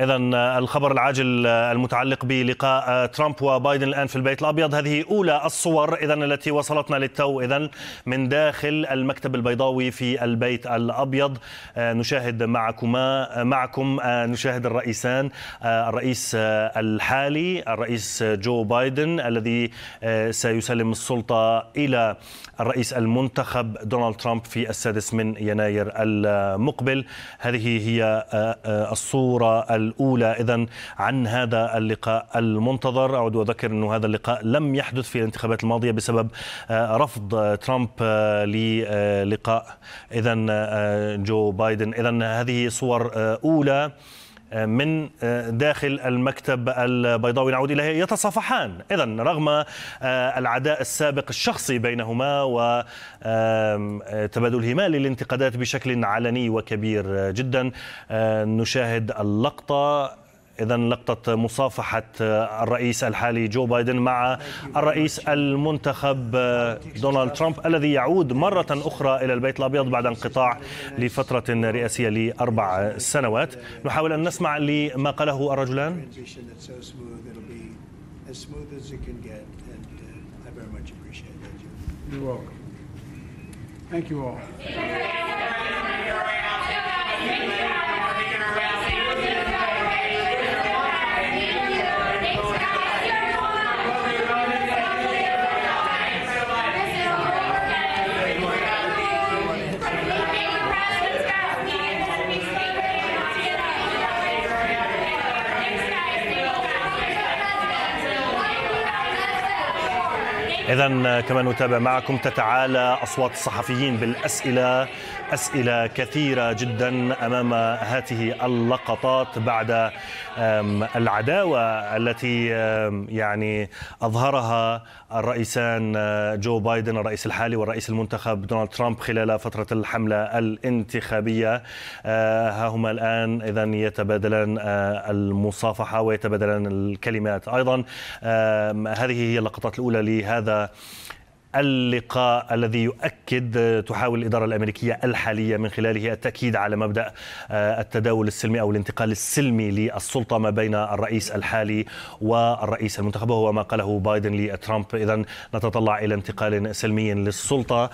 إذا آه، الخبر العاجل آه، المتعلق بلقاء آه، ترامب وبايدن الآن في البيت الأبيض هذه أولى الصور إذا التي وصلتنا للتو إذا من داخل المكتب البيضاوي في البيت الأبيض نشاهد معكما معكم نشاهد الرئيسان الرئيس الحالي الرئيس جو بايدن الذي سيسلم السلطة إلى الرئيس المنتخب دونالد ترامب في السادس من يناير المقبل هذه هي الصورة الأولى إذا عن هذا اللقاء المنتظر أعود وأذكر أن هذا اللقاء لم يحدث في الانتخابات الماضية بسبب آه، رفض آه، ترامب آه، للقاء إذا جو بايدن إذا هذه صور أولى من آه، داخل المكتب البيضاوي نعود اليه يتصافحان اذا رغم آه، العداء السابق الشخصي بينهما وتبادلهما للانتقادات بشكل علني وكبير جدا آه، نشاهد اللقطه اذا لقطه مصافحه الرئيس الحالي جو بايدن مع الرئيس المنتخب دونالد ترامب الذي يعود مره اخرى الى البيت الابيض بعد انقطاع لفتره رئاسيه لاربع سنوات نحاول ان نسمع لما قاله الرجلان You're welcome. Thank you all. إذا كما نتابع معكم تتعالى أصوات الصحفيين بالأسئلة أسئلة كثيرة جدا أمام هذه اللقطات بعد العداوة التي يعني أظهرها الرئيسان آه، جو بايدن الرئيس الحالي والرئيس المنتخب دونالد ترامب خلال فترة الحملة الانتخابية آه، ها هما الآن إذا يتبادلان آه، المصافحة ويتبادلان الكلمات أيضا هذه هي اللقطات الأولى لهذا اللقاء الذي يؤكد تحاول الإدارة الأمريكية الحالية من خلاله التأكيد على مبدأ آه، التداول السلمي أو الانتقال السلمي للسلطة ما بين الرئيس الحالي والرئيس المنتخب وهو ما قاله بايدن لترامب إذا نتطلع إلى انتقال سلمي للسلطة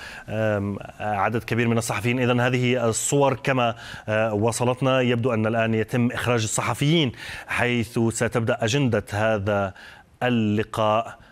عدد كبير من الصحفيين إذا هذه الصور كما آه، وصلتنا يبدو أن الآن يتم إخراج الصحفيين حيث ستبدأ أجندة هذا اللقاء